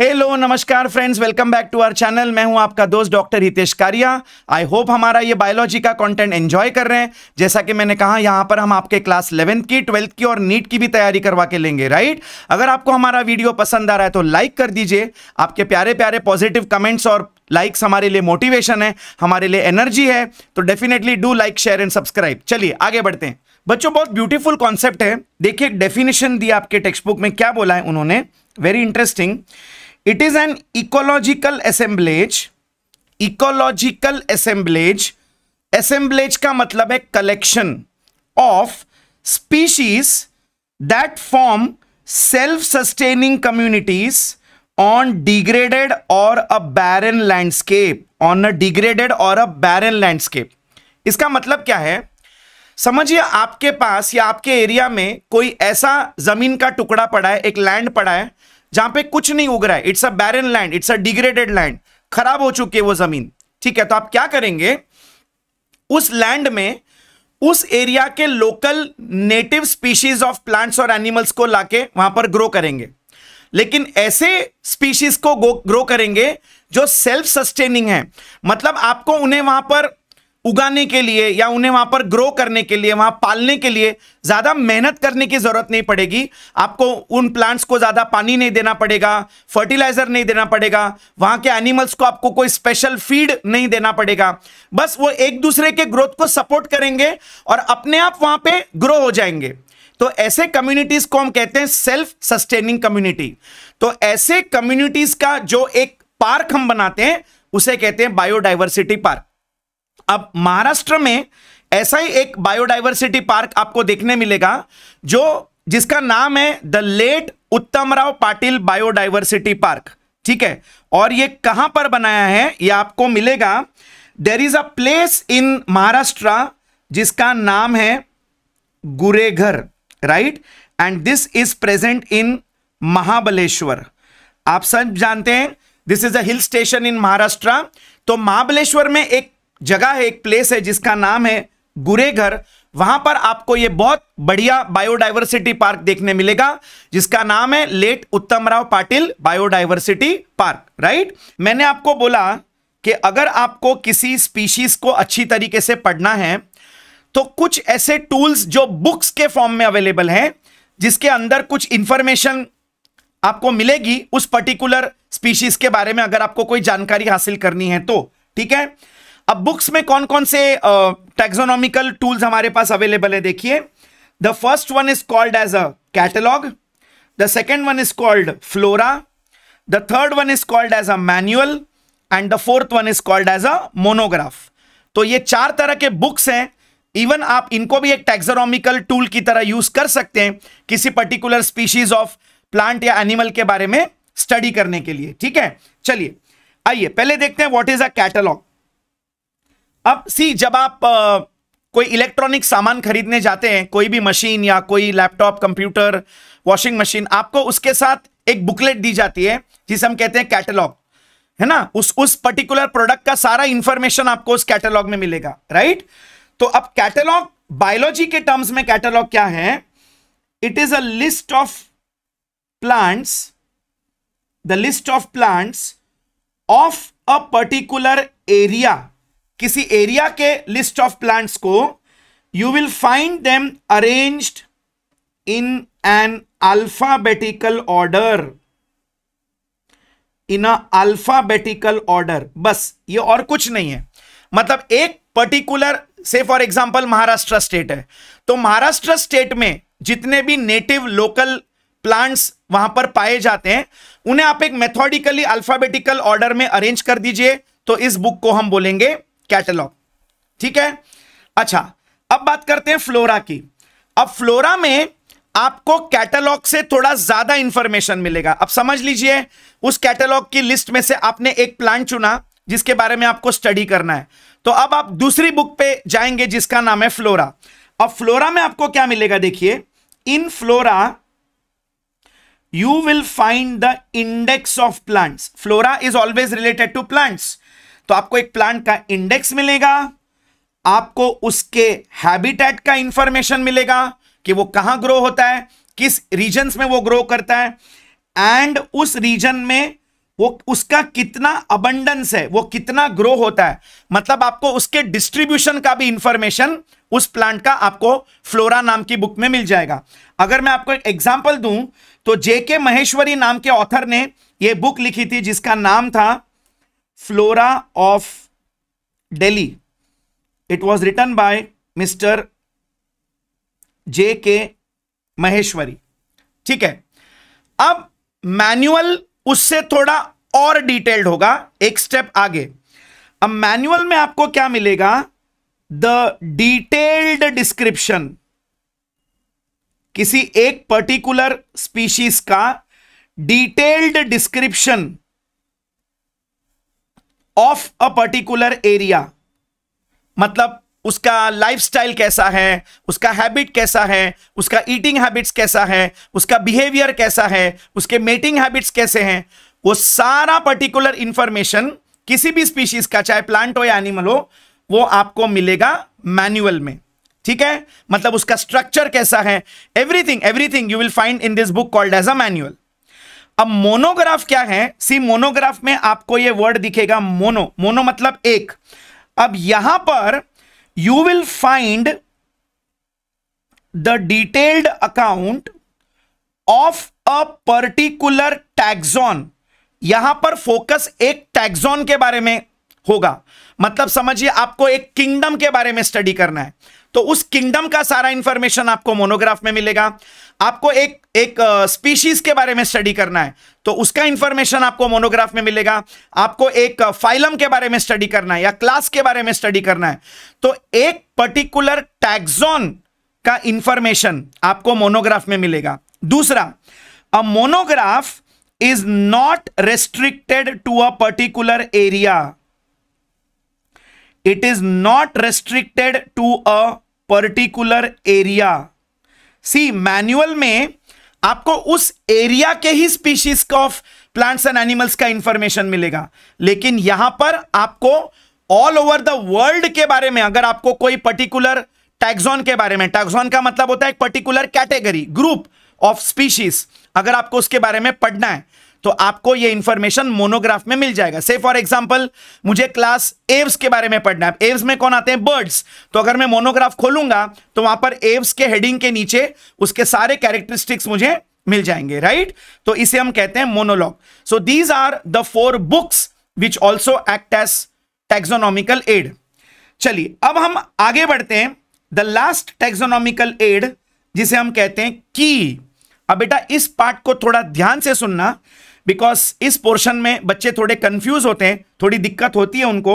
Hello नमस्कार friends welcome back to our channel मैं हूं आपका दोस्त डॉक्टर हितेश कारिया आई होप हमारा ये बायोलॉजी का कंटेंट एंजॉय कर रहे हैं जैसा कि मैंने कहा यहां पर हम आपके क्लास इलेवेंथ की ट्वेल्थ की और नीट की भी तैयारी करवा के लेंगे राइट अगर आपको हमारा वीडियो पसंद आ रहा है तो लाइक कर दीजिए आपके प्यारे प्यारे पॉजिटिव कमेंट्स और लाइक्स हमारे लिए मोटिवेशन है हमारे लिए एनर्जी है तो definitely do like share and subscribe चलिए आगे बढ़ते हैं बच्चों बहुत ब्यूटीफुल कॉन्सेप्ट है देखिए डेफिनेशन दिया आपके टेक्स्ट बुक में क्या बोला है उन्होंने very interesting it is an ecological assemblage ecological assemblage assemblage का मतलब है collection of species that form self sustaining communities on degraded or a barren landscape on a degraded or a barren landscape इसका मतलब क्या है समझिए आपके पास या आपके एरिया में कोई ऐसा जमीन का टुकड़ा पड़ा है एक लैंड पड़ा है जहां पे कुछ नहीं उग रहा है it's a barren land it's a degraded land खराब हो चुकी है वो जमीन ठीक है तो आप क्या करेंगे उस लैंड में उस एरिया के local native species of plants और एनिमल्स को लाके वहां पर ग्रो करेंगे लेकिन ऐसे स्पीशीज को ग्रो करेंगे जो सेल्फ सस्टेनिंग है मतलब आपको उन्हें वहां पर उगाने के लिए या उन्हें वहां पर ग्रो करने के लिए वहां पालने के लिए ज्यादा मेहनत करने की जरूरत नहीं पड़ेगी आपको उन प्लांट्स को ज्यादा पानी नहीं देना पड़ेगा फर्टिलाइजर नहीं देना पड़ेगा वहां के एनिमल्स को आपको कोई स्पेशल फीड नहीं देना पड़ेगा बस वो एक दूसरे के ग्रोथ को सपोर्ट करेंगे और अपने आप वहां पर ग्रो हो जाएंगे तो ऐसे कम्युनिटीज को हम कहते हैं सेल्फ सस्टेनिंग कम्युनिटी तो ऐसे कम्युनिटीज का जो एक पार्क हम बनाते हैं उसे कहते हैं बायोडाइवर्सिटी पार्क अब महाराष्ट्र में ऐसा ही एक बायोडाइवर्सिटी पार्क आपको देखने मिलेगा जो जिसका नाम है the late Uttam Rao Patil biodiversity park ठीक है और ये कहां पर बनाया है ये आपको मिलेगा there is a place in Maharashtra जिसका नाम है Gureghar right and this is present in Mahabaleshwar आप सब जानते हैं this is a hill station in Maharashtra तो महाबलेश्वर में एक जगह है एक प्लेस है जिसका नाम है गुरेघर वहां पर आपको यह बहुत बढ़िया बायोडाइवर्सिटी पार्क देखने मिलेगा जिसका नाम है late Uttam Rao Patil biodiversity park right मैंने आपको बोला कि अगर आपको किसी स्पीशीज को अच्छी तरीके से पढ़ना है तो कुछ ऐसे टूल्स जो बुक्स के फॉर्म में अवेलेबल हैं जिसके अंदर कुछ इंफॉर्मेशन आपको मिलेगी उस पर्टिकुलर स्पीशीज के बारे में अगर आपको कोई जानकारी हासिल करनी है तो ठीक है अब बुक्स में कौन कौन से टेक्सोनॉमिकल uh, टूल्स हमारे पास अवेलेबल है देखिए the first one is called as a catalogue the second one is called flora the third one is called as a manual and the fourth one is called as a monograph तो ये चार तरह के books हैं even आप इनको भी एक टेक्सोनॉमिकल टूल की तरह यूज कर सकते हैं किसी पर्टिकुलर स्पीशीज ऑफ प्लांट या एनिमल के बारे में स्टडी करने के लिए ठीक है चलिए आइए पहले देखते हैं व्हाट इज अ कैटलॉग अब सी जब आप आ, कोई इलेक्ट्रॉनिक सामान खरीदने जाते हैं कोई भी मशीन या कोई लैपटॉप कंप्यूटर वॉशिंग मशीन आपको उसके साथ एक बुकलेट दी जाती है जिसे हम कहते हैं कैटलॉग है ना उस उस पर्टिकुलर प्रोडक्ट का सारा इंफॉर्मेशन आपको उस कैटलॉग में मिलेगा राइट तो अब कैटलॉग बायोलॉजी के टर्म्स में कैटलॉग क्या है it is a list of plants the list of plants of a particular area किसी एरिया के लिस्ट ऑफ प्लांट्स को you will find them arranged in an alphabetical order in alphabetical order बस ये और कुछ नहीं है मतलब एक पर्टिकुलर से फॉर एग्जाम्पल महाराष्ट्र स्टेट है तो महाराष्ट्र स्टेट में जितने भी नेटिव लोकल प्लांट्स वहां पर पाए जाते हैं उन्हें आप एक मेथोडिकली अल्फाबेटिकल ऑर्डर में अरेंज कर दीजिए तो इस बुक को हम बोलेंगे कैटलॉग ठीक है अच्छा अब बात करते हैं फ्लोरा की अब फ्लोरा में आपको कैटलॉग से थोड़ा ज्यादा इंफॉर्मेशन मिलेगा अब समझ लीजिए उस कैटलॉग की लिस्ट में से आपने एक प्लांट चुना जिसके बारे में आपको स्टडी करना है तो अब आप दूसरी बुक पे जाएंगे जिसका नाम है फ्लोरा अब फ्लोरा में आपको क्या मिलेगा देखिए in flora you will find the index of plants flora is always related to plants तो आपको एक प्लांट का इंडेक्स मिलेगा आपको उसके हैबिटेट का इंफॉर्मेशन मिलेगा कि वो कहां ग्रो होता है किस रीजन में वो ग्रो करता है एंड उस रीजन में वो उसका कितना अबंडेंस है वो कितना ग्रो होता है मतलब आपको उसके डिस्ट्रीब्यूशन का भी इंफॉर्मेशन उस प्लांट का आपको फ्लोरा नाम की बुक में मिल जाएगा अगर मैं आपको एक एग्जाम्पल दूं तो जेके महेश्वरी नाम के ऑथर ने ये बुक लिखी थी जिसका नाम था Flora of Delhi. It was written by Mr. j k Maheshwari ठीक है अब manual उससे थोड़ा और डिटेल्ड होगा एक स्टेप आगे अब manual में आपको क्या मिलेगा द डिटेल्ड डिस्क्रिप्शन किसी एक पर्टिकुलर स्पीशीज का detailed description of a particular area मतलब उसका लाइफस्टाइल कैसा है उसका हैबिट कैसा है उसका ईटिंग हैबिट्स कैसा है उसका बिहेवियर कैसा है उसके मेटिंग हैबिट्स कैसे हैं वो सारा पर्टिकुलर इंफॉर्मेशन किसी भी स्पीशीज का चाहे प्लांट हो या एनिमल हो वो आपको मिलेगा मैनुअल में ठीक है मतलब उसका स्ट्रक्चर कैसा है everything everything you will find in this book called as a manual अब मोनोग्राफ क्या है सी मोनोग्राफ में आपको ये वर्ड दिखेगा मोनो मोनो मतलब एक अब यहां पर you will find the detailed account of a particular taxon यहां पर फोकस एक टैक्सॉन के बारे में होगा मतलब समझिए आपको एक किंगडम के बारे में स्टडी करना है तो उस किंगडम का सारा इंफॉर्मेशन आपको मोनोग्राफ में मिलेगा आपको एक एक स्पीशीज के बारे में स्टडी करना है तो उसका इंफॉर्मेशन आपको मोनोग्राफ में मिलेगा आपको एक फाइलम के बारे में स्टडी करना है या क्लास के बारे में स्टडी करना है तो एक पर्टिकुलर टैक्सोन का इंफॉर्मेशन आपको मोनोग्राफ में मिलेगा दूसरा a monograph is not restricted to a particular area it is not restricted to a particular area see manual में आपको उस एरिया के ही species of plants and animals का इंफॉर्मेशन मिलेगा लेकिन यहां पर आपको ऑल ओवर द वर्ल्ड के बारे में अगर आपको कोई पर्टिकुलर टैक्सॉन के बारे में टैक्सॉन का मतलब होता है एक particular category group of species अगर आपको उसके बारे में पढ़ना है तो आपको ये इंफॉर्मेशन मोनोग्राफ में मिल जाएगा से फॉर एग्जाम्पल मुझे क्लास एव्स के बारे में पढ़ना है एव्स में कौन आते हैं बर्ड्स तो अगर मैं मोनोग्राफ खोलूंगा तो वहां पर एव्स के हेडिंग के नीचे उसके सारे कैरेक्टरिस्टिक्स मुझे मिल जाएंगे राइट तो इसे हम कहते हैं monologue so these are the four books which also act as taxonomical aid चलिए अब हम आगे बढ़ते हैं द लास्ट टेक्सोनॉमिकल एड जिसे हम कहते हैं की अब बेटा इस पार्ट को थोड़ा ध्यान से सुनना बिकॉज इस पोर्शन में बच्चे थोड़े कंफ्यूज होते हैं थोड़ी दिक्कत होती है उनको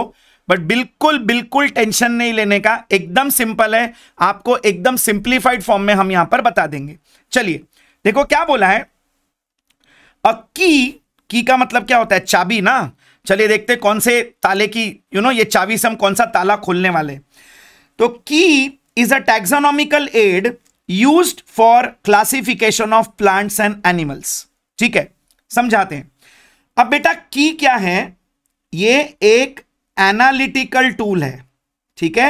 बट बिल्कुल बिल्कुल टेंशन नहीं लेने का एकदम सिंपल है आपको एकदम सिंप्लीफाइड फॉर्म में हम यहां पर बता देंगे चलिए देखो क्या बोला है अ की की का मतलब क्या होता है चाबी ना चलिए देखते कौन से ताले की यू you नो know, ये चाबी से हम कौन सा ताला खोलने वाले तो key is a taxonomical aid used for classification of plants and animals ठीक है समझाते हैं अब बेटा की क्या है ये एक एनालिटिकल टूल है ठीक है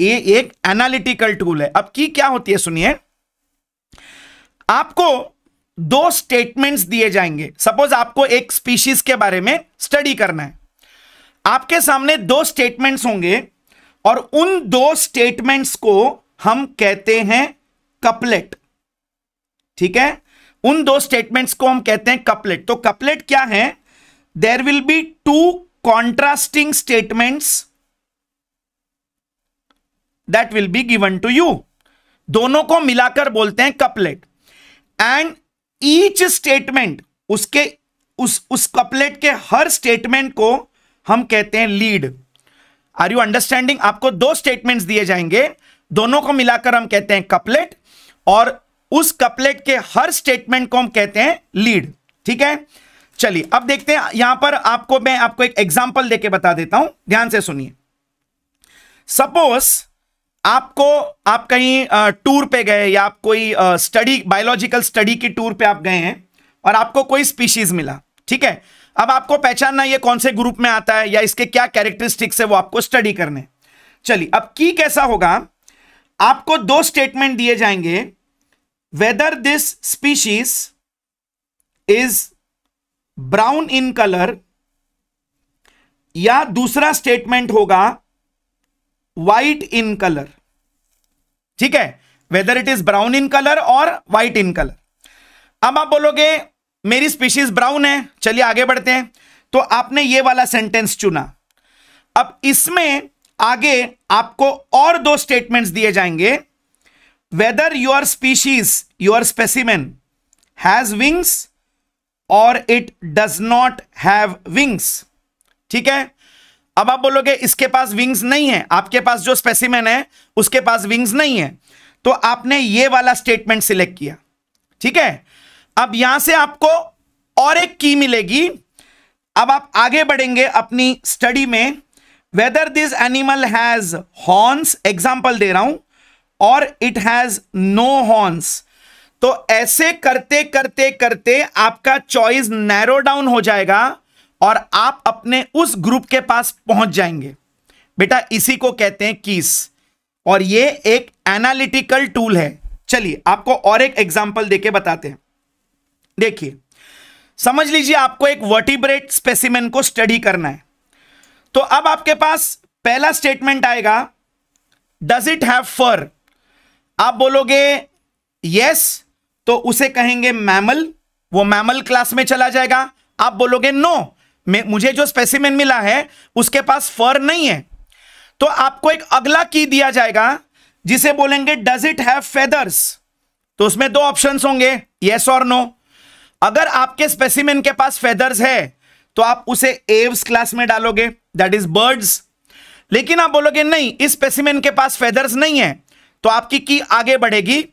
ये एक एनालिटिकल टूल है अब की क्या होती है सुनिए आपको दो स्टेटमेंट्स दिए जाएंगे सपोज आपको एक स्पीशीज के बारे में स्टडी करना है आपके सामने दो स्टेटमेंट्स होंगे और उन दो स्टेटमेंट्स को हम कहते हैं कपलेट ठीक है उन दो स्टेटमेंट्स को हम कहते हैं कपलेट तो कपलेट क्या है there will be two contrasting statements that will be given to you दोनों को मिलाकर बोलते हैं कपलेट एंड ईच स्टेटमेंट उसके उस उस कपलेट के हर स्टेटमेंट को हम कहते हैं लीड आर यू अंडरस्टैंडिंग आपको दो स्टेटमेंट्स दिए जाएंगे दोनों को मिलाकर हम कहते हैं कपलेट और उस कपलेट के हर स्टेटमेंट को हम कहते हैं लीड ठीक है चलिए अब देखते हैं यहां पर आपको मैं आपको एक एग्जाम्पल देके बता देता हूं ध्यान से सुनिए सपोज आपको आप कहीं टूर पे गए या आप कोई स्टडी बायोलॉजिकल स्टडी की टूर पे आप गए हैं और आपको कोई स्पीशीज मिला ठीक है अब आपको पहचानना ये कौन से ग्रुप में आता है या इसके क्या कैरेक्टरिस्टिक्स है वो आपको स्टडी करने चलिए अब की कैसा होगा आपको दो स्टेटमेंट दिए जाएंगे whether this species is brown in color या दूसरा स्टेटमेंट होगा वाइट इन कलर ठीक है whether it is brown in colour और वाइट इन कलर अब आप बोलोगे मेरी स्पीशीज ब्राउन है चलिए आगे बढ़ते हैं तो आपने ये वाला सेंटेंस चुना अब इसमें आगे आपको और दो स्टेटमेंट्स दिए जाएंगे whether your species your specimen has wings और it does not have wings ठीक है अब आप बोलोगे इसके पास विंग्स नहीं है आपके पास जो स्पेसिमेन है उसके पास विंग्स नहीं है तो आपने ये वाला स्टेटमेंट सिलेक्ट किया ठीक है अब यहां से आपको और एक की मिलेगी अब आप आगे बढ़ेंगे अपनी स्टडी में whether this animal has horns example दे रहा हूं और इट हैज नो हॉर्न्स तो ऐसे करते करते करते आपका चॉइस नैरो डाउन हो जाएगा और आप अपने उस ग्रुप के पास पहुंच जाएंगे बेटा इसी को कहते हैं कीस और ये एक एनालिटिकल टूल है चलिए आपको और एक एग्जाम्पल देके बताते हैं देखिए समझ लीजिए आपको एक वर्टिब्रेट स्पेसिमेन को स्टडी करना है तो अब आपके पास पहला स्टेटमेंट आएगा डज इट हैव फर आप बोलोगे यस तो उसे कहेंगे मैमल वो मैमल क्लास में चला जाएगा आप बोलोगे नो मुझे जो स्पेसिमेन मिला है उसके पास फर नहीं है तो आपको एक अगला की दिया जाएगा जिसे बोलेंगे डज इट हैव फेदर्स तो उसमें दो ऑप्शन होंगे येस और नो अगर आपके स्पेसिमेन के पास फेदर्स है तो आप उसे एव्स क्लास में डालोगे दैट इज बर्ड्स लेकिन आप बोलोगे नहीं इस स्पेसिमेन के पास फेदर्स नहीं है तो आपकी की आगे बढ़ेगी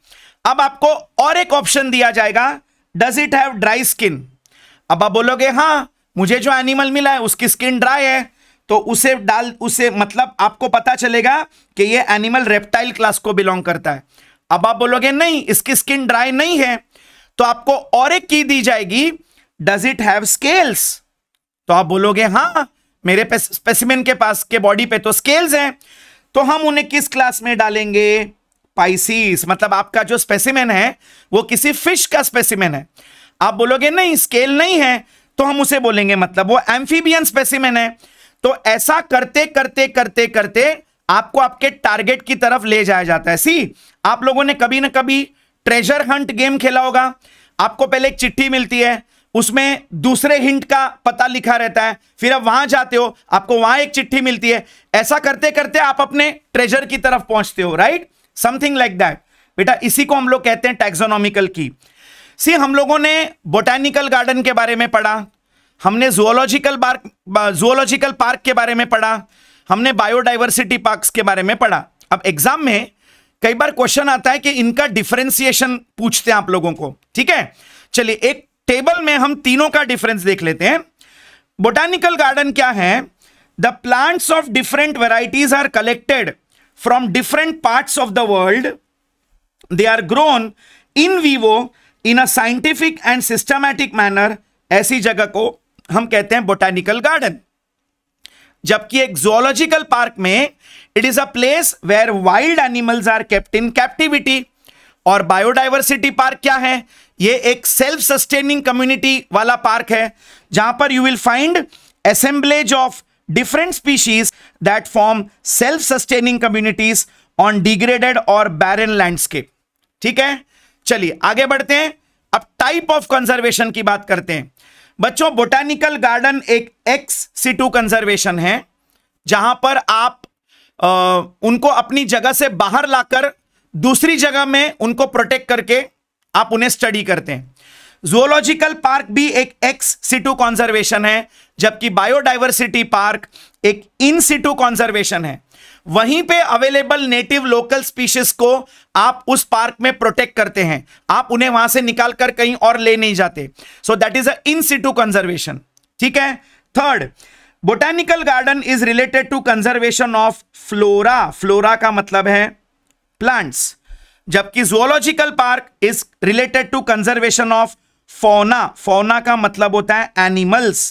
अब आपको और एक ऑप्शन दिया जाएगा does it have dry skin अब आप बोलोगे हाँ मुझे जो एनिमल मिला है उसकी स्किन ड्राई है तो उसे डाल उसे मतलब आपको पता चलेगा कि ये एनिमल रेप्टाइल क्लास को बिलोंग करता है अब आप बोलोगे नहीं इसकी स्किन ड्राई नहीं है तो आपको और एक की दी जाएगी डज इट हैव स्केल्स तो आप बोलोगे हाँ मेरे स्पेसिमेन के पास के बॉडी पे तो स्केल्स हैं तो हम उन्हें किस क्लास में डालेंगे पाइसिस मतलब आपका जो स्पेसिमेन है वो किसी फिश का स्पेसिमेन है आप बोलोगे नहीं स्केल नहीं है तो हम उसे बोलेंगे मतलब वो एम्फीबियन स्पेसिमेन है तो ऐसा करते करते करते करते आपको आपके टारगेट की तरफ ले जाया जाता है सी आप लोगों ने कभी ना कभी ट्रेजर हंट गेम खेला होगा आपको पहले एक चिट्ठी मिलती है उसमें दूसरे हिंट का पता लिखा रहता है फिर आप वहां जाते हो आपको वहां एक चिट्ठी मिलती है ऐसा करते करते आप अपने ट्रेजर की तरफ पहुंचते हो राइट समथिंग लाइक दैट बेटा इसी को हम लोग कहते हैं टैक्सोनॉमिकल की सी हम लोगों ने बोटैनिकल गार्डन के बारे में पढ़ा हमने जुअलॉजिकल पार्क जुअलॉजिकल पार्क के बारे में पढ़ा हमने बायोडाइवर्सिटी पार्क के बारे में पढ़ा अब एग्जाम में कई बार क्वेश्चन आता है कि इनका डिफरेंसिएशन पूछते हैं आप लोगों को ठीक है चलिए एक टेबल में हम तीनों का डिफरेंस देख लेते हैं बोटानिकल गार्डन क्या है the plants of different varieties are collected from different parts of the world. They are grown in vivo in a scientific and systematic manner. ऐसी जगह को हम कहते हैं बोटानिकल गार्डन जबकि एक जोलॉजिकल पार्क में it is a place where wild animals are kept in captivity और बायोडाइवर्सिटी पार्क क्या है ये एक सेल्फ सस्टेनिंग कम्युनिटी वाला पार्क है जहां पर you will find assemblage of different species that form self-sustaining communities on degraded और barren landscape. ठीक है चलिए आगे बढ़ते हैं अब टाइप ऑफ कंजर्वेशन की बात करते हैं बच्चों बोटानिकल गार्डन एक एक्स सिटू कंजर्वेशन है जहां पर आप आ, उनको अपनी जगह से बाहर लाकर दूसरी जगह में उनको प्रोटेक्ट करके आप उन्हें स्टडी करते हैं जोलॉजिकल पार्क भी एक एक्स सिटू कॉन्जर्वेशन है जबकि बायोडाइवर्सिटी पार्क एक इन सिटू कॉन्जर्वेशन है वहीं पे अवेलेबल नेटिव लोकल स्पीशीज को आप उस पार्क में प्रोटेक्ट करते हैं आप उन्हें वहां से निकाल कर कहीं और ले नहीं जाते so that is a in situ conservation ठीक है third botanical garden is related to conservation of flora flora का मतलब है प्लांट्स जबकि zoological park is related to conservation of fauna fauna का मतलब होता है एनिमल्स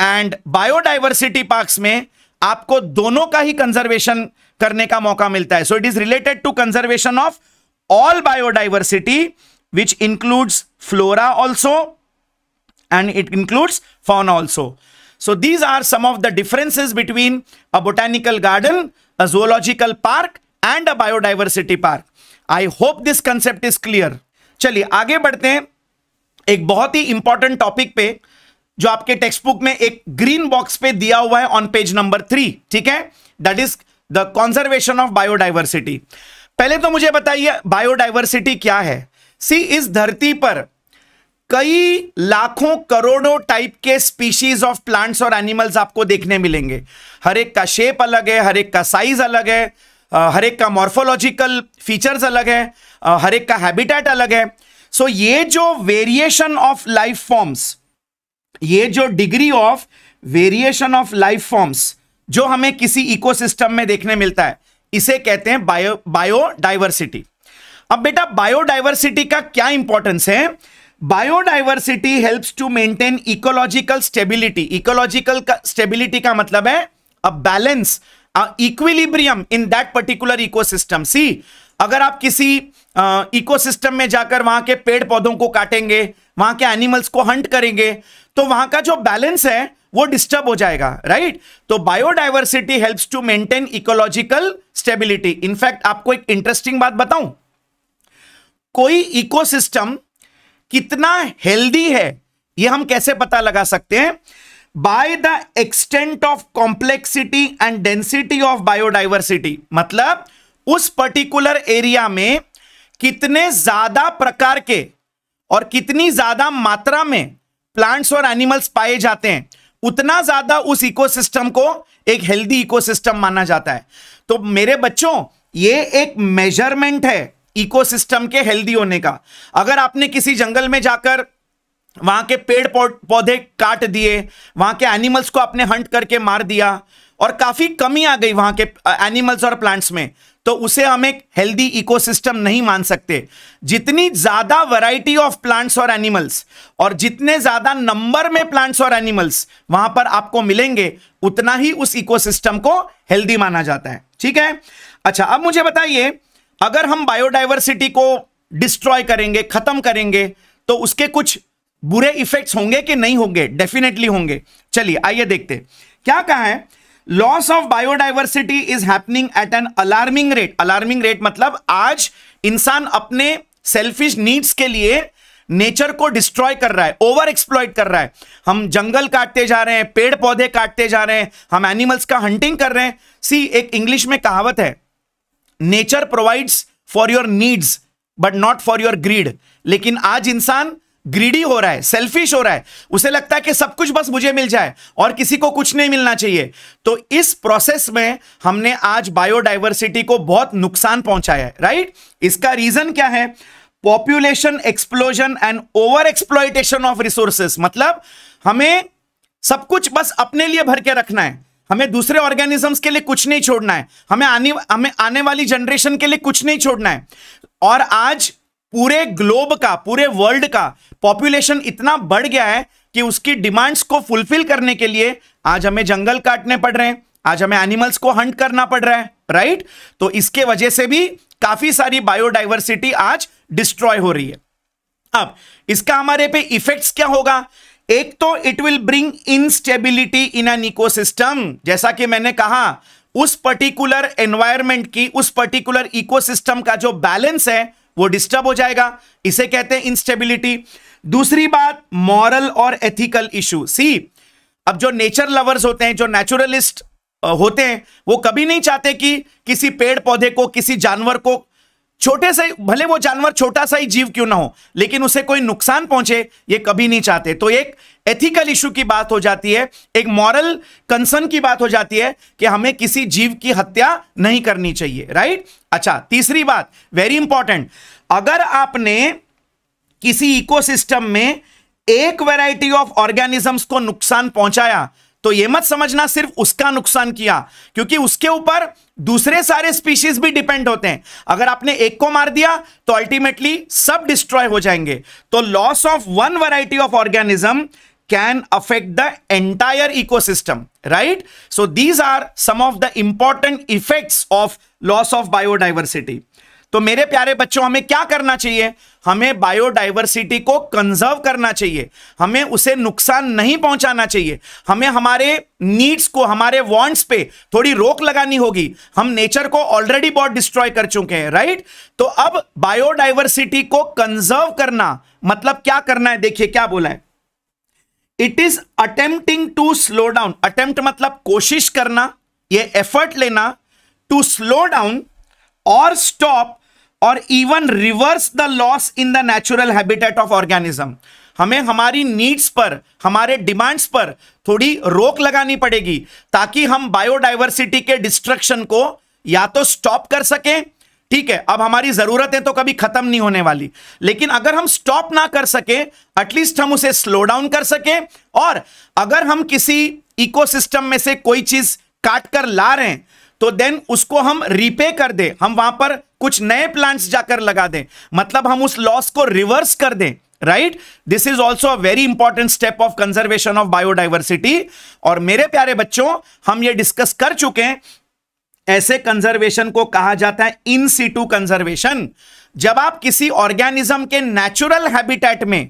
एंड बायोडाइवर्सिटी पार्क्स में आपको दोनों का ही कंजर्वेशन करने का मौका मिलता है so it is related to conservation of all biodiversity which includes flora also and it includes fauna also so these are some of the differences between a botanical garden a zoological park and a biodiversity park I hope this concept is clear चलिए आगे बढ़ते हैं एक बहुत ही important topic पे जो आपके text book में एक ग्रीन बॉक्स पे दिया हुआ है ऑन पेज नंबर थ्री ठीक है that is the conservation of biodiversity पहले तो मुझे बताइए बायोडाइवर्सिटी क्या है सी इस धरती पर कई लाखों करोड़ों टाइप के स्पीशीज ऑफ प्लांट्स और एनिमल्स आपको देखने मिलेंगे हर एक का शेप अलग है हर एक का साइज अलग है हर एक का मॉर्फोलॉजिकल फीचर्स अलग है हर एक का हैबिटेट अलग है सो so, ये जो वेरिएशन ऑफ लाइफ फॉर्म्स ये जो degree of variation of life forms जो हमें किसी इकोसिस्टम में देखने मिलता है इसे कहते हैं बायो बायोडाइवर्सिटी अब बेटा बायोडाइवर्सिटी का क्या इंपॉर्टेंस है biodiversity helps to maintain ecological stability ecological stability का मतलब है a balance equilibrium in that particular ecosystem see अगर आप किसी इकोसिस्टम में जाकर वहां के पेड़ पौधों को काटेंगे वहां के एनिमल्स को हंट करेंगे तो वहां का जो बैलेंस है वो डिस्टर्ब हो जाएगा राइट तो biodiversity helps to maintain ecological stability in fact आपको एक इंटरेस्टिंग बात बताऊं कोई इकोसिस्टम कितना हेल्दी है ये हम कैसे पता लगा सकते हैं by the extent of complexity and density of biodiversity मतलब उस पर्टिकुलर एरिया में कितने ज्यादा प्रकार के और कितनी ज्यादा मात्रा में प्लांट्स और एनिमल्स पाए जाते हैं उतना ज्यादा उस इकोसिस्टम को एक हेल्दी इकोसिस्टम माना जाता है तो मेरे बच्चों ये एक मेजरमेंट है इकोसिस्टम के हेल्दी होने का अगर आपने किसी जंगल में जाकर वहां के पेड़ पौधे काट दिए वहां के एनिमल्स को आपने हंट करके मार दिया और काफी कमी आ गई वहां के एनिमल्स और प्लांट्स में तो उसे हम एक हेल्दी इकोसिस्टम नहीं मान सकते जितनी ज्यादा वैरायटी ऑफ प्लांट्स और एनिमल्स और जितने ज्यादा नंबर में प्लांट्स और एनिमल्स वहां पर आपको मिलेंगे उतना ही उस इकोसिस्टम को हेल्दी माना जाता है ठीक है अच्छा अब मुझे बताइए अगर हम बायोडाइवर्सिटी को डिस्ट्रॉय करेंगे खत्म करेंगे तो उसके कुछ बुरे इफेक्ट्स होंगे कि नहीं होंगे डेफिनेटली होंगे चलिए आइए देखते क्या कहा है loss of biodiversity is happening at an alarming rate alarming rate मतलब आज इंसान अपने सेल्फिश नीड्स के लिए नेचर को डिस्ट्रॉय कर रहा है ओवर एक्सप्लॉयड कर रहा है हम जंगल काटते जा रहे हैं पेड़ पौधे काटते जा रहे हैं हम एनिमल्स का हंटिंग कर रहे हैं सी एक इंग्लिश में कहावत है nature provides for your needs but not for your greed लेकिन आज इंसान ग्रीडी हो रहा है सेल्फिश हो रहा है उसे लगता है कि सब कुछ बस मुझे मिल जाए और किसी को कुछ नहीं मिलना चाहिए तो इस प्रोसेस में हमने आज बायोडाइवर्सिटी को बहुत नुकसान पहुंचाया है राइट इसका रीजन क्या है population explosion and over exploitation of resources मतलब हमें सब कुछ बस अपने लिए भर के रखना है हमें दूसरे ऑर्गेनिजम्स के लिए कुछ नहीं छोड़ना है हमें आने हमें आने वाली जनरेशन के लिए कुछ नहीं छोड़ना है और आज पूरे ग्लोब का पूरे वर्ल्ड का पॉपुलेशन इतना बढ़ गया है कि उसकी डिमांड्स को फुलफिल करने के लिए आज हमें जंगल काटने पड़ रहे हैं आज हमें एनिमल्स को हंट करना पड़ रहा है राइट तो इसके वजह से भी काफी सारी बायोडाइवर्सिटी आज डिस्ट्रॉय हो रही है अब इसका हमारे पे इफेक्ट्स क्या होगा एक तो it will bring instability in an ecosystem जैसा कि मैंने कहा उस पर्टिकुलर एनवायरमेंट की उस पर्टिकुलर इकोसिस्टम का जो बैलेंस है वो डिस्टर्ब हो जाएगा इसे कहते हैं इंस्टेबिलिटी दूसरी बात मॉरल और एथिकल इशू सी अब जो नेचर लवर्स होते हैं जो नेचुरलिस्ट होते हैं वो कभी नहीं चाहते कि किसी पेड़ पौधे को किसी जानवर को छोटे से भले वो जानवर छोटा सा ही जीव क्यों ना हो लेकिन उसे कोई नुकसान पहुंचे ये कभी नहीं चाहते तो एक एथिकल इशू की बात हो जाती है एक मॉरल कंसर्न की बात हो जाती है कि हमें किसी जीव की हत्या नहीं करनी चाहिए राइट अच्छा तीसरी बात वेरी इंपॉर्टेंट अगर आपने किसी इकोसिस्टम में एक वैरायटी ऑफ ऑर्गेनिजम्स को नुकसान पहुंचाया तो यह मत समझना सिर्फ उसका नुकसान किया क्योंकि उसके ऊपर दूसरे सारे स्पीशीज भी डिपेंड होते हैं अगर आपने एक को मार दिया तो अल्टीमेटली सब डिस्ट्रॉय हो जाएंगे तो loss of one variety of organism can affect the entire ecosystem right so these are some of the important effects of loss of biodiversity तो मेरे प्यारे बच्चों हमें क्या करना चाहिए हमें बायोडाइवर्सिटी को कंजर्व करना चाहिए हमें उसे नुकसान नहीं पहुंचाना चाहिए हमें हमारे नीड्स को हमारे वांट्स पे थोड़ी रोक लगानी होगी हम नेचर को ऑलरेडी बहुत डिस्ट्रॉय कर चुके हैं राइट तो अब बायोडाइवर्सिटी को कंजर्व करना मतलब क्या करना है देखिए क्या बोला है it is attempting to slow down attempt मतलब कोशिश करना ये एफर्ट लेना टू स्लो डाउन और स्टॉप और even reverse the loss in the natural habitat of organism हमें हमारी नीड्स पर हमारे डिमांड्स पर थोड़ी रोक लगानी पड़ेगी ताकि हम बायोडाइवर्सिटी के डिस्ट्रक्शन को या तो स्टॉप कर सकें ठीक है अब हमारी जरूरतें तो कभी खत्म नहीं होने वाली लेकिन अगर हम स्टॉप ना कर सके एटलीस्ट हम उसे स्लो डाउन कर सके और अगर हम किसी इकोसिस्टम में से कोई चीज काट कर ला रहे हैं तो देन उसको हम रिपे कर दे हम वहां पर कुछ नए प्लांट्स जाकर लगा दें मतलब हम उस लॉस को रिवर्स कर दें right this is also a very important step of conservation of biodiversity और मेरे प्यारे बच्चों हम ये डिस्कस कर चुके हैं ऐसे कंजर्वेशन को कहा जाता है इन सीटू कंजर्वेशन जब आप किसी ऑर्गेनिज्म के नेचुरल हैबिटेट में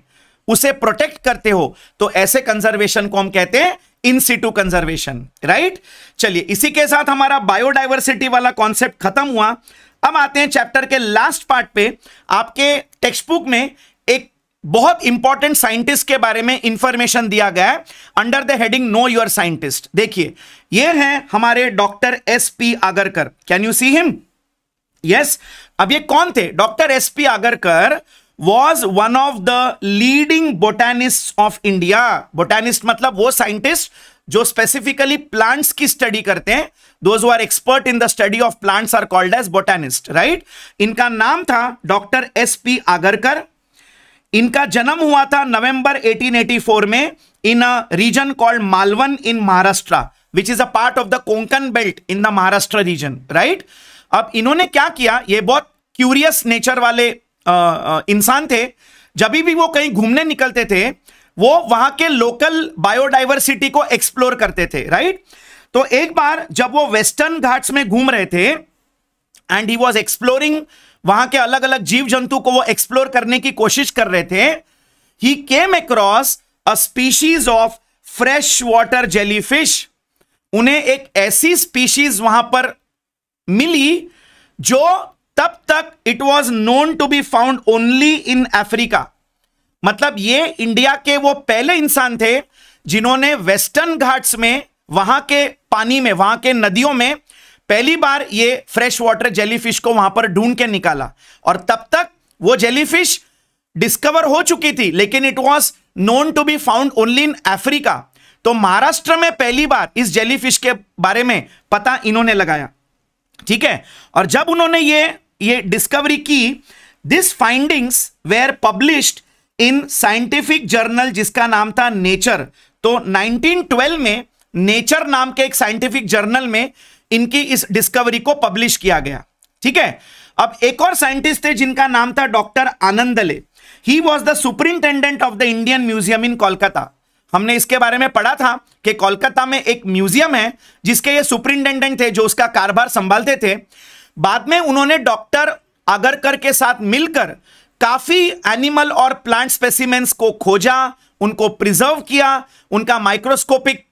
उसे प्रोटेक्ट करते हो तो ऐसे कंजर्वेशन को हम कहते हैं इन सिटू कंजर्वेशन राइट चलिए इसी के साथ हमारा बायोडाइवर्सिटी वाला कॉन्सेप्ट खत्म हुआ अब आते हैं चैप्टर के लास्ट पार्ट पे आपके टेक्स्ट बुक में एक बहुत इंपॉर्टेंट साइंटिस्ट के बारे में इंफॉर्मेशन दिया गया है under the heading know your scientist देखिए ये हैं हमारे doctor S P Agarkar can you see him yes अब ये कौन थे doctor S P Agarkar was one of the leading botanist of India botanist मतलब वो साइंटिस्ट जो स्पेसिफिकली प्लांट्स की स्टडी करते हैं those are expert in the study of plants are called as botanist right इनका नाम था डॉक्टर एस पी आगरकर इनका जन्म हुआ था नवंबर 1884 में in a region called Malvan in Maharashtra which is a part of the Konkan belt in the Maharashtra region right अब इन्होंने क्या किया ये बहुत क्यूरियस नेचर वाले इंसान थे जब भी वो कहीं घूमने निकलते थे वो वहां के लोकल बायोडाइवर्सिटी को एक्सप्लोर करते थे राइट तो एक बार जब वो वेस्टर्न घाट्स में घूम रहे थे एंड ही वॉज एक्सप्लोरिंग वहां के अलग अलग जीव जंतु को वो एक्सप्लोर करने की कोशिश कर रहे थे he came across a species of fresh water jellyfish उन्हें एक ऐसी स्पीशीज वहां पर मिली जो तब तक it was known to be found only in Africa मतलब ये इंडिया के वो पहले इंसान थे जिन्होंने वेस्टर्न घाट्स में वहां के पानी में वहां के नदियों में पहली बार ये फ्रेश वाटर जेलीफिश को वहां पर ढूंढ के निकाला और तब तक वो जेलीफिश डिस्कवर हो चुकी थी लेकिन it was known to be found only in Africa तो महाराष्ट्र में पहली बार इस जेलीफिश के बारे में पता इन्होंने लगाया ठीक है और जब उन्होंने ये ये डिस्कवरी की this findings were published in scientific journal जिसका नाम था नेचर तो 1912 में नेचर नाम के एक साइंटिफिक जर्नल में इनकी इस डिस्कवरी को पब्लिश किया गया ठीक है अब एक और साइंटिस्ट थे जिनका नाम था doctor Annandale he was the superintendent of the Indian museum in Kolkata हमने इसके बारे में पढ़ा था कि कोलकाता में एक म्यूजियम है जिसके ये सुप्रिंटेंडेंट थे जो उसका कारभार संभालते थे बाद में उन्होंने डॉक्टर अगरकर के साथ मिलकर काफी एनिमल और प्लांट स्पेसिमेंट्स को खोजा उनको प्रिजर्व किया उनका माइक्रोस्कोपिक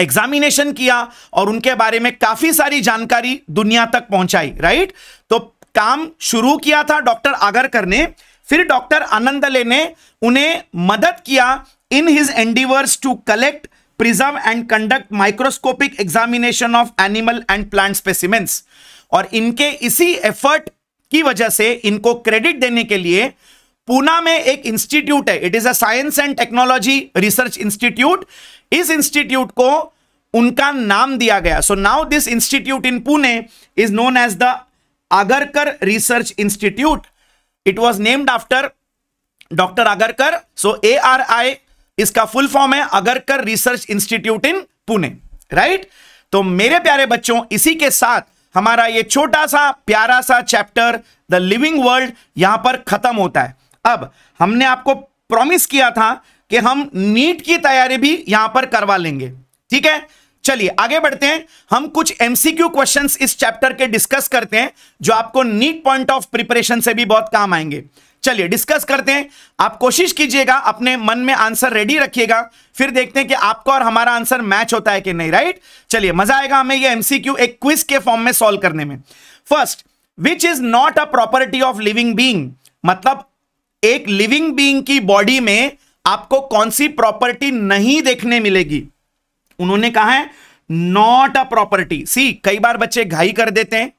एग्जामिनेशन किया और उनके बारे में काफी सारी जानकारी दुनिया तक पहुंचाई राइट तो काम शुरू किया था डॉक्टर आगरकर ने फिर डॉक्टर आनंदले ने उन्हें मदद किया in his endeavours to collect preserve and conduct microscopic examination of animal and plant specimens और इनके इसी एफर्ट की वजह से इनको क्रेडिट देने के लिए पूना में एक इंस्टीट्यूट है it is a science and technology research institute इस इंस्टीट्यूट को उनका नाम दिया गया so now this institute in Pune is known as the Agarkar research institute it was named after doctor Agarkar so A R I इसका फुल फॉर्म है Agarkar research institute in Pune right तो मेरे प्यारे बच्चों इसी के साथ हमारा ये छोटा सा प्यारा सा चैप्टर द लिविंग वर्ल्ड यहां पर खत्म होता है अब हमने आपको प्रॉमिस किया था कि हम नीट की तैयारी भी यहां पर करवा लेंगे ठीक है चलिए आगे बढ़ते हैं हम कुछ एमसीक्यू क्वेश्चंस इस चैप्टर के डिस्कस करते हैं जो आपको नीट पॉइंट ऑफ प्रिपरेशन से भी बहुत काम आएंगे चलिए डिस्कस करते हैं आप कोशिश कीजिएगा अपने मन में आंसर रेडी रखिएगा फिर देखते हैं कि आपका और हमारा आंसर मैच होता है कि नहीं राइट चलिए मजा आएगा हमें ये एमसीक्यू एक क्विज के फॉर्म में सॉल्व करने में first which is not a property of living being मतलब एक लिविंग बींग की बॉडी में आपको कौन सी प्रॉपर्टी नहीं देखने मिलेगी उन्होंने कहा है नॉट अ प्रॉपर्टी सी कई बार बच्चे घाई कर देते हैं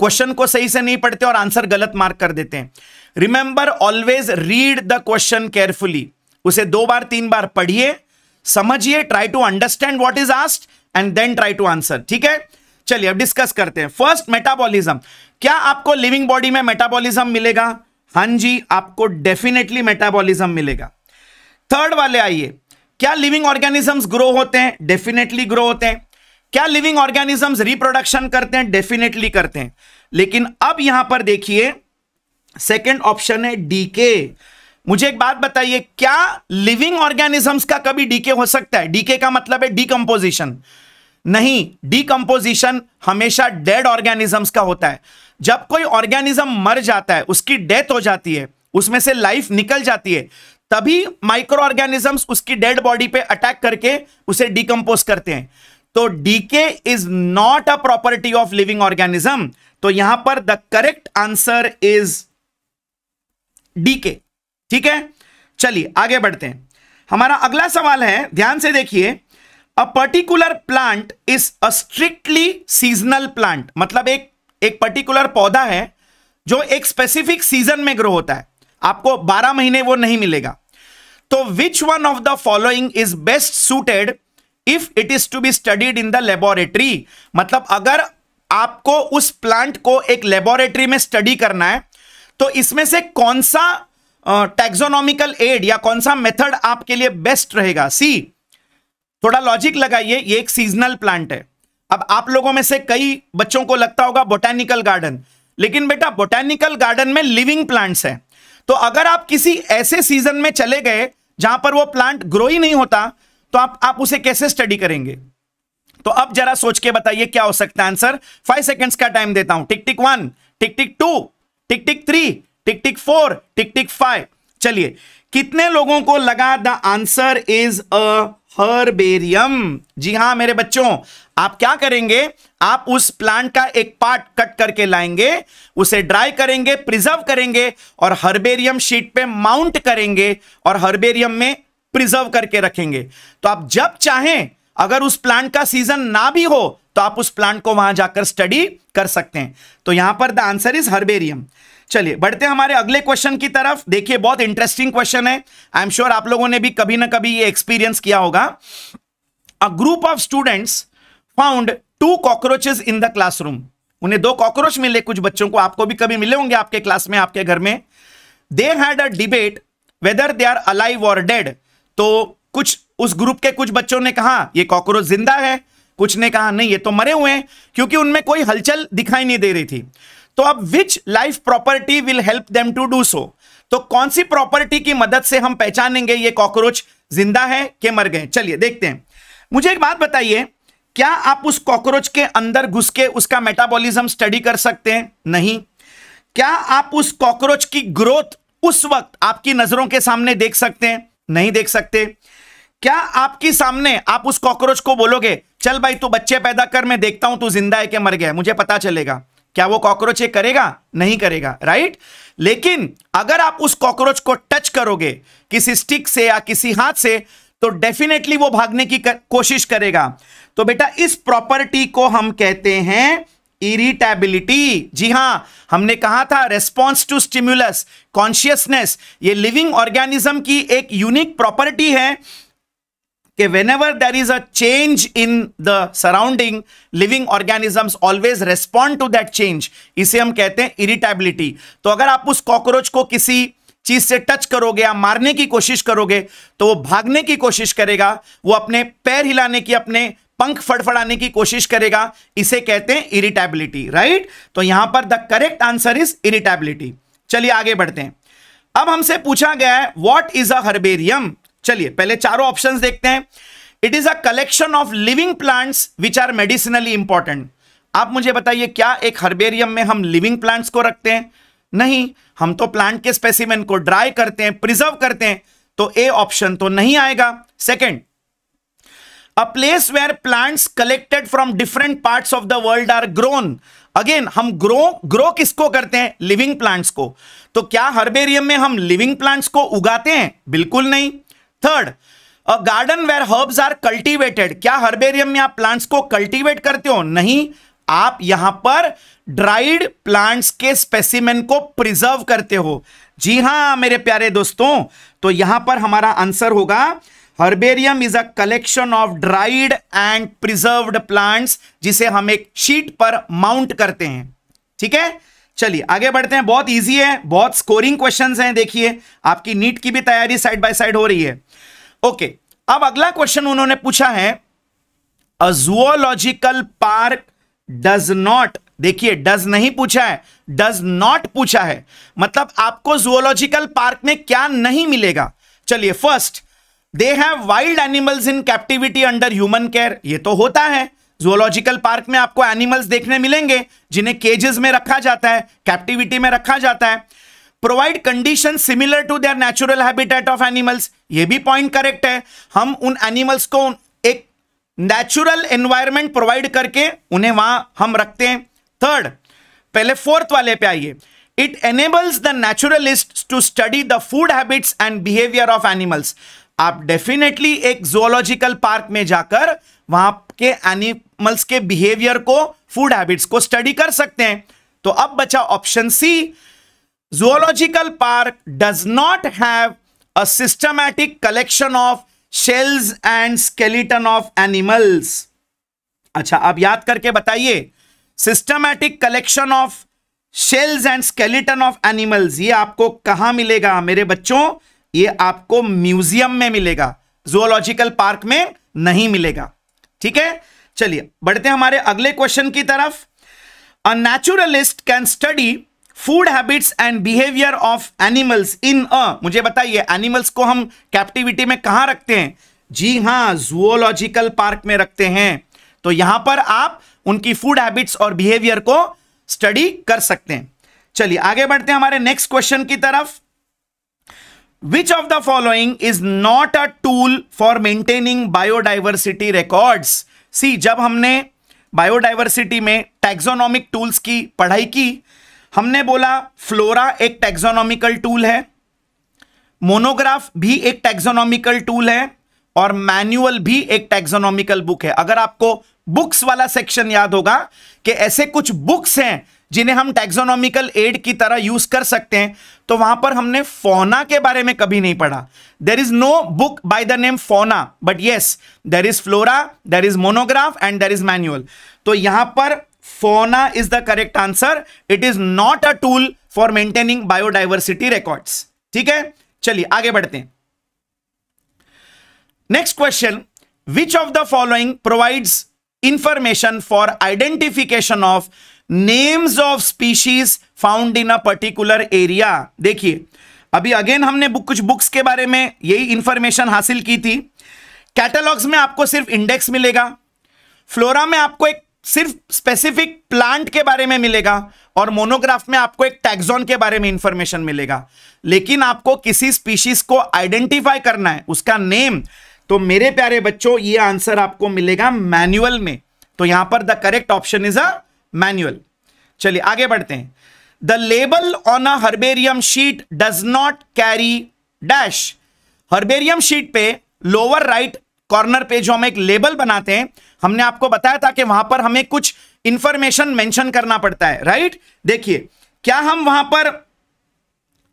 क्वेश्चन को सही से नहीं पढ़ते और आंसर गलत मार्क कर देते हैं remember always read the question carefully उसे दो बार तीन बार पढ़िए समझिए try to understand what is asked and then try to answer ठीक है चलिए अब डिस्कस करते हैं फर्स्ट मेटाबॉलिज्म क्या आपको लिविंग बॉडी में मेटाबॉलिज्म मिलेगा हां जी आपको डेफिनेटली मेटाबॉलिज्म मिलेगा थर्ड वाले आइए क्या लिविंग ऑर्गेनिजम्स ग्रो होते हैं डेफिनेटली ग्रो होते हैं क्या लिविंग ऑर्गेनिजम्स रिप्रोडक्शन करते हैं डेफिनेटली करते हैं लेकिन अब यहां पर देखिए सेकेंड ऑप्शन है डीके मुझे एक बात बताइए क्या लिविंग ऑर्गेनिजम्स का कभी डीके हो सकता है डीके का मतलब है डीकम्पोजिशन नहीं डीकम्पोजिशन हमेशा डेड ऑर्गेनिजम्स का होता है जब कोई ऑर्गेनिज्म मर जाता है उसकी डेथ हो जाती है उसमें से लाइफ निकल जाती है तभी माइक्रो ऑर्गेनिजम्स उसकी डेड बॉडी पे अटैक करके उसे डीकम्पोज करते हैं तो decay is not a property of living organism तो यहां पर the correct answer is decay ठीक है चलिए आगे बढ़ते हैं हमारा अगला सवाल है ध्यान से देखिए a particular plant is a strictly seasonal plant मतलब एक एक पर्टिकुलर पौधा है जो एक स्पेसिफिक सीजन में ग्रो होता है आपको 12 महीने वो नहीं मिलेगा तो which one of the following is best suited if it is to be studied in the laboratory मतलब अगर आपको उस प्लांट को एक लेबोरेटरी में स्टडी करना है तो इसमें से कौन सा uh, एड या कौन सा मेथड आपके लिए बेस्ट रहेगा सी थोड़ा लॉजिक लगाइए ये एक सीजनल प्लांट है अब आप लोगों में से कई बच्चों को लगता होगा बोटेनिकल गार्डन लेकिन बेटा बोटेनिकल गार्डन में लिविंग प्लांट्स हैं तो अगर आप किसी ऐसे सीजन में चले गए जहां पर वो प्लांट ग्रो ही नहीं होता तो आप आप उसे कैसे स्टडी करेंगे तो अब जरा सोच के बताइए क्या हो सकता है आंसर फाइव सेकेंड्स का टाइम देता हूं tick tick one tick tick two tick tick three tick tick four tick tick five चलिए कितने लोगों को लगा the answer is a herbarium जी हां मेरे बच्चों आप क्या करेंगे आप उस प्लांट का एक पार्ट कट करके लाएंगे उसे ड्राई करेंगे प्रिजर्व करेंगे और हर्बेरियम शीट पे माउंट करेंगे और हर्बेरियम में प्रिजर्व करके रखेंगे तो आप जब चाहें अगर उस प्लांट का सीजन ना भी हो तो आप उस प्लांट को वहां जाकर स्टडी कर सकते हैं तो यहां पर द आंसर इज हर्बेरियम चलिए बढ़ते हैं हमारे अगले क्वेश्चन की तरफ देखिए बहुत इंटरेस्टिंग क्वेश्चन है आई एम श्योर आप लोगों ने भी कभी ना कभी ये एक्सपीरियंस किया होगा a group of students found two cockroaches in the classroom उन्हें दो कॉकरोच मिले कुछ बच्चों को आपको भी कभी मिले होंगे आपके क्लास में आपके घर में they had a debate whether they are alive और डेड तो कुछ उस ग्रुप के कुछ बच्चों ने कहा यह कॉकरोच जिंदा है कुछ ने कहा नहीं ये तो मरे हुए हैं क्योंकि उनमें कोई हलचल दिखाई नहीं दे रही थी तो अब which life property will help them to do so तो कौन सी प्रॉपर्टी की मदद से हम पहचानेंगे ये कॉकरोच जिंदा है कि मर गए चलिए देखते हैं मुझे एक बात बताइए क्या आप उस कॉकरोच के अंदर घुस के उसका मेटाबॉलिज्म स्टडी कर सकते हैं नहीं क्या आप उस कॉकरोच की ग्रोथ उस वक्त आपकी नजरों के सामने देख सकते हैं नहीं देख सकते क्या आपके सामने आप उस कॉकरोच को बोलोगे चल भाई तू बच्चे पैदा कर मैं देखता हूं तू जिंदा है कि मर गया मुझे पता चलेगा क्या वो कॉकरोच ये करेगा नहीं करेगा राइट लेकिन अगर आप उस कॉकरोच को टच करोगे किसी स्टिक से या किसी हाथ से तो डेफिनेटली वो भागने की कर, कोशिश करेगा तो बेटा इस प्रॉपर्टी को हम कहते हैं इरिटेबिलिटी जी हां हमने कहा था रेस्पॉन्स टू स्टिम्युलस कॉन्शियसनेस ये लिविंग ऑर्गेनिज्म की एक यूनिक प्रॉपर्टी है कि whenever there is a change in the surrounding living organisms always respond to that change इसे हम कहते हैं इरिटेबिलिटी तो अगर आप उस कॉकरोच को किसी चीज से टच करोगे या मारने की कोशिश करोगे तो वो भागने की कोशिश करेगा वो अपने पैर हिलाने की अपने पंख फड़फड़ाने की कोशिश करेगा इसे कहते हैं इरिटेबिलिटी राइट तो यहां पर the correct answer is irritability चलिए आगे बढ़ते हैं अब हमसे पूछा गया है व्हाट इज अ हर्बेरियम चलिए पहले चारों ऑप्शन देखते हैं it is a collection of living plants which are medicinally important आप मुझे बताइए क्या एक हर्बेरियम में हम लिविंग प्लांट्स को रखते हैं नहीं हम तो प्लांट के स्पेसिमेन को ड्राई करते हैं प्रिजर्व करते हैं तो ए ऑप्शन तो नहीं आएगा second a place where plants collected from different part of the world are grown again हम ग्रो ग्रो किसको करते हैं लिविंग प्लांट्स को तो क्या हर्बेरियम में हम लिविंग प्लांट्स को उगाते हैं बिल्कुल नहीं third a garden where herbs are cultivated क्या हर्बेरियम में आप प्लांट्स को कल्टीवेट करते हो नहीं आप यहां पर ड्राइड प्लांट्स के स्पेसिमेन को प्रिजर्व करते हो जी हां मेरे प्यारे दोस्तों तो यहां पर हमारा आंसर होगा herbarium is a collection of dried and preserved plants जिसे हम एक शीट पर माउंट करते हैं ठीक है चलिए आगे बढ़ते हैं बहुत इजी है बहुत स्कोरिंग क्वेश्चंस हैं देखिए आपकी नीट की भी तैयारी साइड बाय साइड हो रही है ओके अब अगला क्वेश्चन उन्होंने पूछा है a zoological zoological park does not देखिए डज नहीं पूछा है डज नॉट पूछा है मतलब आपको जुअलॉजिकल पार्क में क्या नहीं मिलेगा चलिए first they have wild animals in captivity under human care ये तो होता है जुअलॉजिकल पार्क में आपको एनिमल्स देखने मिलेंगे जिन्हें केजेस में रखा जाता है कैप्टिविटी में रखा जाता है provide condition similar to their natural habitat of animals ये भी पॉइंट करेक्ट है हम उन एनिमल्स को एक नेचुरल एनवायरमेंट प्रोवाइड करके उन्हें वहां हम रखते हैं थर्ड पहले फोर्थ वाले पे आइए it enables the naturalist to study the food habits and behaviour of animals आप डेफिनेटली एक जोलॉजिकल पार्क में जाकर वहां के एनिमल्स के बिहेवियर को फूड हैबिट्स को स्टडी कर सकते हैं तो अब बचा option C zoological park does not have a systematic collection of shells and skeleton of animals अच्छा आप याद करके बताइए systematic collection of shells and skeleton of animals ये आपको कहां मिलेगा मेरे बच्चों ये आपको म्यूजियम में मिलेगा जुअलॉजिकल पार्क में नहीं मिलेगा ठीक है चलिए बढ़ते हमारे अगले क्वेश्चन की तरफ a naturalist can study food habits and behaviour of animals in a मुझे बताइए एनिमल्स को हम कैप्टिविटी में कहां रखते हैं जी हां जुओलॉजिकल पार्क में रखते हैं तो यहां पर आप उनकी फूड हैबिट्स और बिहेवियर को स्टडी कर सकते हैं चलिए आगे बढ़ते हैं हमारे नेक्स्ट क्वेश्चन की तरफ which of the following is not a tool for maintaining biodiversity records C जब हमने बायोडाइवर्सिटी में टैक्सोनॉमिक टूल्स की पढ़ाई की हमने बोला फ्लोरा एक टेक्सोनॉमिकल टूल है मोनोग्राफ भी एक टेक्सोनॉमिकल टूल है और मैनुअल भी एक टेक्सोनॉमिकल बुक है अगर आपको बुक्स वाला सेक्शन याद होगा कि ऐसे कुछ बुक्स हैं जिन्हें हम टेक्सोनॉमिकल एड की तरह यूज कर सकते हैं तो वहां पर हमने फोना के बारे में कभी नहीं पढ़ा there is no book by the name fauna but yes there is flora there is monograph and there is manual तो यहां पर fauna is the correct answer it is not a tool for maintaining biodiversity records ठीक है चलिए आगे बढ़ते हैं next question which of the following provides information for identification of names of species found in a particular area देखिए अभी again हमने कुछ बुक्स के बारे में यही इंफॉर्मेशन हासिल की थी कैटलॉग्स में आपको सिर्फ इंडेक्स मिलेगा फ्लोरा में आपको एक सिर्फ स्पेसिफिक प्लांट के बारे में मिलेगा और मोनोग्राफ में आपको एक टैक्सोन के बारे में इंफॉर्मेशन मिलेगा लेकिन आपको किसी स्पीशीज को आइडेंटिफाई करना है उसका नेम तो मेरे प्यारे बच्चों ये आंसर आपको मिलेगा मैनुअल में तो यहां पर the correct option is a manual चलिए आगे बढ़ते हैं the label on a herbarium sheet does not carry dash herbarium sheet पे लोअर राइट कॉर्नर पे जो हम एक लेबल बनाते हैं हमने आपको बताया था कि वहां पर हमें कुछ इंफॉर्मेशन मेंशन करना पड़ता है राइट देखिए क्या हम वहां पर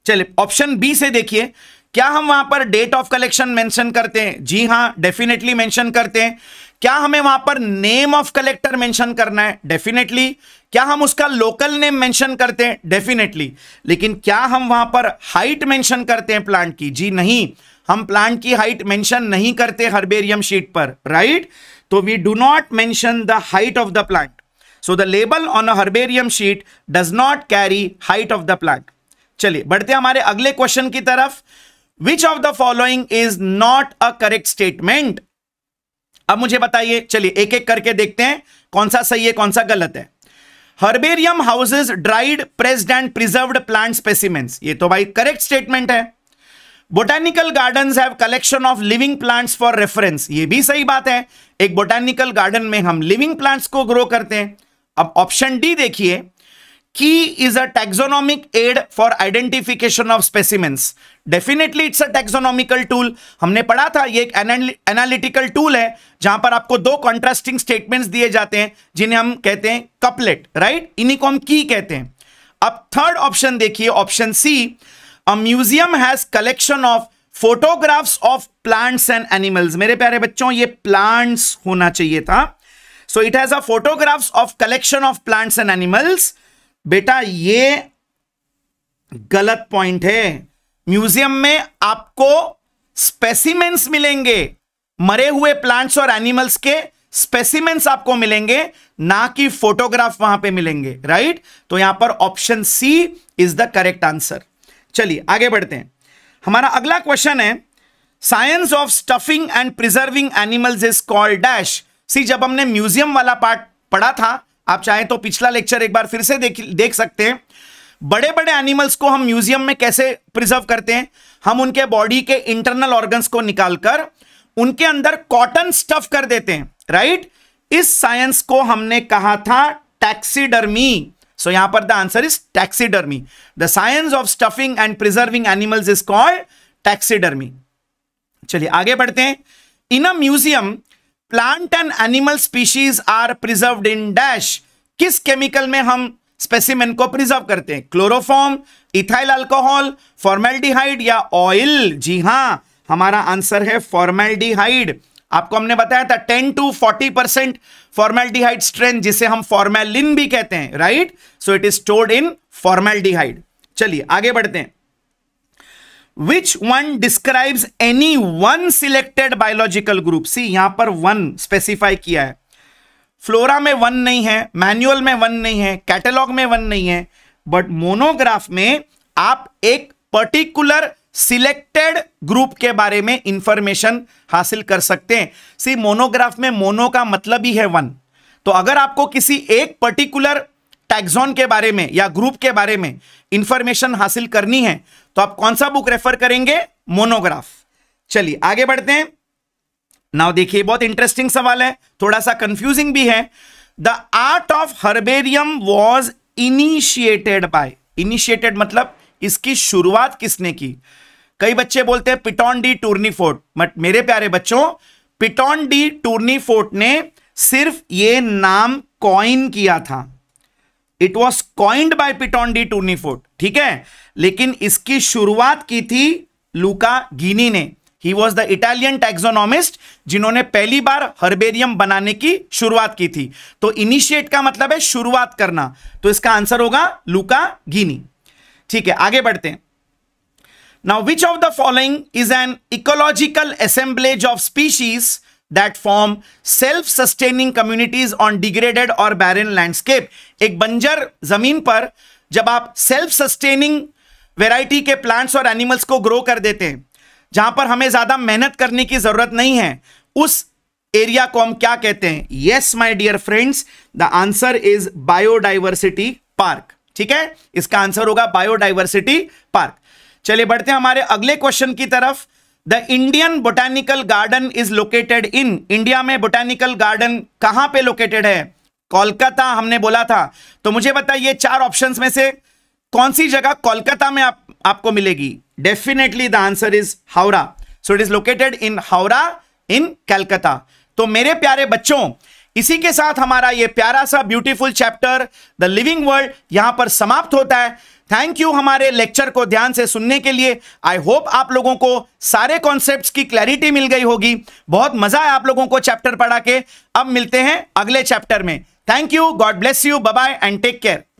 चलिए ऑप्शन बी से देखिए क्या हम वहां पर डेट ऑफ कलेक्शन मेंशन करते हैं जी हां डेफिनेटली मेंशन करते हैं क्या हमें वहां पर नेम ऑफ कलेक्टर मेंशन करना है डेफिनेटली क्या हम उसका लोकल नेम मेंशन करते हैं डेफिनेटली लेकिन क्या हम वहां पर हाइट मेंशन करते हैं प्लांट की जी नहीं हम प्लांट की हाइट मेंशन नहीं करते हर्बेरियम शीट पर राइट तो we do not mention the height of the plant so the label on a herbarium sheet does not carry height of the plant चलिए बढ़ते हमारे अगले क्वेश्चन की तरफ which of the following is not a correct statement अब मुझे बताइए चलिए एक एक करके देखते हैं कौन सा सही है कौन सा गलत है herbarium houses dried pressed and preserved plant specimens ये तो भाई करेक्ट स्टेटमेंट है botanical garden have collection of living plants for reference ये भी सही बात है एक बोटानिकल गार्डन में हम लिविंग प्लांट्स को ग्रो करते हैं अब ऑप्शन डी देखिए key is a taxonomic aid for identification of specimens definitely it's a taxonomical tool हमने पढ़ा था ये एक एनालिटिकल टूल है जहां पर आपको दो कॉन्ट्रास्टिंग स्टेटमेंट्स दिए जाते हैं जिन्हें हम कहते हैं कपलेट राइट इन्हीं को हम की कहते हैं अब थर्ड ऑप्शन देखिए option C a museum has collection of photographs of plants and animals मेरे प्यारे बच्चों ये प्लांट्स होना चाहिए था so it has a photographs of collection of plants and animals बेटा ये गलत पॉइंट है म्यूजियम में आपको स्पेसिमेंट्स मिलेंगे मरे हुए प्लांट्स और एनिमल्स के स्पेसिमेंट्स आपको मिलेंगे ना कि फोटोग्राफ वहां पे मिलेंगे राइट तो यहां पर option C is the correct answer चलिए आगे बढ़ते हैं हमारा अगला क्वेश्चन है science of stuffing and preserving animals is called dash C जब हमने म्यूजियम वाला पार्ट पढ़ा था आप चाहें तो पिछला लेक्चर एक बार फिर से देख देख सकते हैं बड़े बड़े एनिमल्स को हम म्यूजियम में कैसे प्रिजर्व करते हैं हम उनके बॉडी के इंटरनल ऑर्गन्स को निकालकर उनके अंदर कॉटन स्टफ कर देते हैं राइट इस साइंस को हमने कहा था टैक्सीडर्मी सो यहां पर the answer is taxidermy the science of stuffing and preserving animals is called taxidermy चलिए आगे बढ़ते हैं in a museum plant and animal species are preserve in dash किस केमिकल में हम स्पेसिमेन को प्रिजर्व करते हैं क्लोरोफॉर्म इथाइल अल्कोहल फॉर्मेल्डिहाइड या ऑयल जी हाँ हमारा आंसर है फॉर्मेल्डिहाइड आपको हमने बताया था 10 टू 40 परसेंट फॉर्मेल्डिहाइड स्ट्रेंथ जिसे हम फॉर्मेलिन भी कहते हैं right so it is stored in formaldehyde चलिए आगे बढ़ते हैं which one describes any one selected biological group C यहां पर वन स्पेसिफाई किया है फ्लोरा में वन नहीं है मैनुअल में वन नहीं है कैटेलॉग में वन नहीं है बट मोनोग्राफ में आप एक पर्टिकुलर सिलेक्टेड ग्रुप के बारे में इंफॉर्मेशन हासिल कर सकते हैं सी मोनोग्राफ में मोनो का मतलब ही है वन तो अगर आपको किसी एक पर्टिकुलर टैक्सॉन के बारे में या ग्रुप के बारे में इंफॉर्मेशन हासिल करनी है तो आप कौन सा बुक रेफर करेंगे मोनोग्राफ चलिए आगे बढ़ते हैं नाउ देखिए बहुत इंटरेस्टिंग सवाल है थोड़ा सा कंफ्यूजिंग भी है the art of herbarium was initiated by initiated मतलब इसकी शुरुआत किसने की कई बच्चे बोलते हैं Pitton de Tournefort but मेरे प्यारे बच्चों पिटॉन डी टूर्नी फोर्ट ने सिर्फ ये नाम कॉइन किया था it was coined by Pitton de Tournefort ठीक है लेकिन इसकी शुरुआत की थी लूका गिनी ने he was the Italian taxonomist जिन्होंने पहली बार हर्बेरियम बनाने की शुरुआत की थी तो इनिशिएट का मतलब है शुरुआत करना तो इसका आंसर होगा लूका गिनी ठीक है आगे बढ़ते हैं now which of the following is an ecological assemblage of species that form self sustaining communities on degraded और बैरन लैंडस्केप एक बंजर जमीन पर जब आप सेल्फ सस्टेनिंग वेराइटी के प्लांट्स और एनिमल्स को ग्रो कर देते हैं जहां पर हमें ज्यादा मेहनत करने की जरूरत नहीं है उस एरिया को हम क्या कहते हैं yes my dear friends the answer is biodiversity park ठीक है इसका आंसर होगा बायोडाइवर्सिटी पार्क चलिए बढ़ते हैं हमारे अगले क्वेश्चन की तरफ the Indian botanical garden is located in India में बोटेनिकल गार्डन कहां पे लोकेटेड है कोलकाता हमने बोला था तो मुझे बताइए चार ऑप्शन में से कौन सी जगह कोलकाता में आप, आपको मिलेगी definitely the answer is Howrah so it is located in Howrah in Calcutta तो मेरे प्यारे बच्चों इसी के साथ हमारा ये प्यारा सा beautiful chapter the living world यहां पर समाप्त होता है थैंक यू हमारे लेक्चर को ध्यान से सुनने के लिए आई होप आप लोगों को सारे कॉन्सेप्ट्स की क्लैरिटी मिल गई होगी बहुत मजा आया आप लोगों को चैप्टर पढ़ा के अब मिलते हैं अगले चैप्टर में thank you God bless you bye and take care